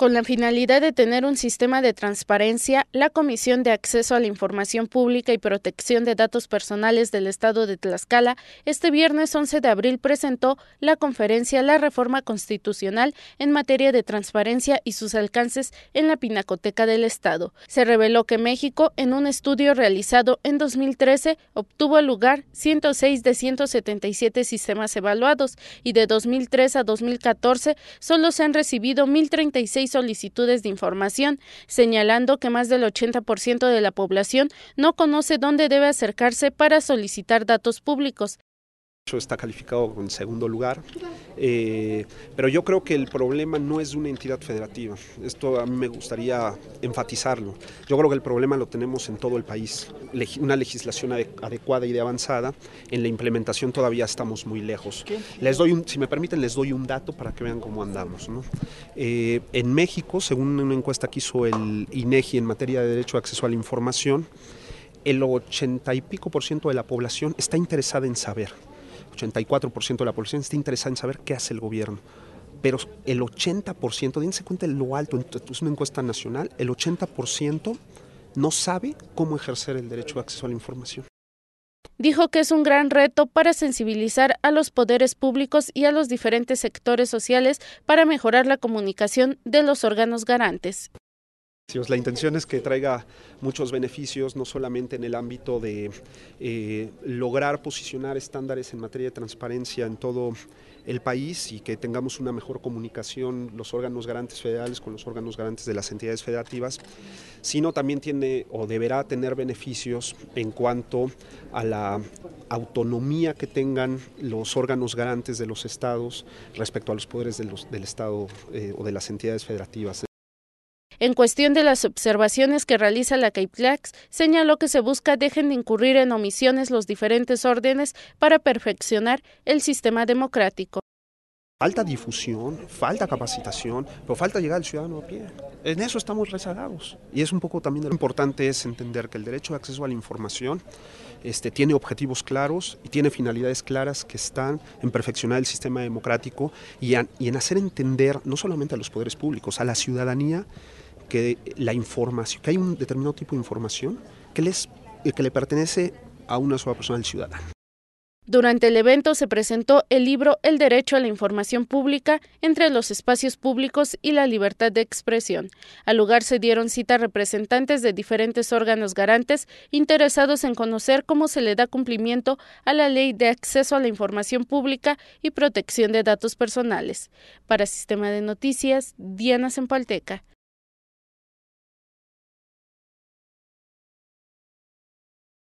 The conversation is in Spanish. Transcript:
Con la finalidad de tener un sistema de transparencia, la Comisión de Acceso a la Información Pública y Protección de Datos Personales del Estado de Tlaxcala este viernes 11 de abril presentó la conferencia La Reforma Constitucional en materia de transparencia y sus alcances en la Pinacoteca del Estado. Se reveló que México, en un estudio realizado en 2013, obtuvo el lugar 106 de 177 sistemas evaluados y de 2003 a 2014 solo se han recibido 1.036 solicitudes de información, señalando que más del 80% de la población no conoce dónde debe acercarse para solicitar datos públicos está calificado en segundo lugar, eh, pero yo creo que el problema no es de una entidad federativa, esto a mí me gustaría enfatizarlo, yo creo que el problema lo tenemos en todo el país, una legislación adecuada y de avanzada, en la implementación todavía estamos muy lejos. Les doy un, si me permiten, les doy un dato para que vean cómo andamos. Eh, en México, según una encuesta que hizo el INEGI en materia de derecho de acceso a la información, el ochenta y pico por ciento de la población está interesada en saber 84% de la población está interesada en saber qué hace el gobierno. Pero el 80%, dense cuenta en lo alto, es una encuesta nacional, el 80% no sabe cómo ejercer el derecho de acceso a la información. Dijo que es un gran reto para sensibilizar a los poderes públicos y a los diferentes sectores sociales para mejorar la comunicación de los órganos garantes. La intención es que traiga muchos beneficios, no solamente en el ámbito de eh, lograr posicionar estándares en materia de transparencia en todo el país y que tengamos una mejor comunicación los órganos garantes federales con los órganos garantes de las entidades federativas, sino también tiene o deberá tener beneficios en cuanto a la autonomía que tengan los órganos garantes de los estados respecto a los poderes del Estado eh, o de las entidades federativas. En cuestión de las observaciones que realiza la CAIPLAX, señaló que se busca dejen de incurrir en omisiones los diferentes órdenes para perfeccionar el sistema democrático. Falta difusión, falta capacitación, pero falta llegar al ciudadano a pie. En eso estamos rezagados. Y es un poco también lo importante es entender que el derecho de acceso a la información este, tiene objetivos claros y tiene finalidades claras que están en perfeccionar el sistema democrático y en hacer entender no solamente a los poderes públicos, a la ciudadanía que hay un determinado tipo de información que, le pertenece a una sola persona, al ciudadano. Durante el evento se presentó el libro El derecho a la información pública entre los espacios públicos y la libertad de expresión. Al lugar se dieron cita representantes de diferentes órganos garantes interesados en conocer cómo se le da cumplimiento a la Ley de Acceso a la Información Pública y Protección de Datos Personales. Para Sistema de Noticias, Diana Zempalteca.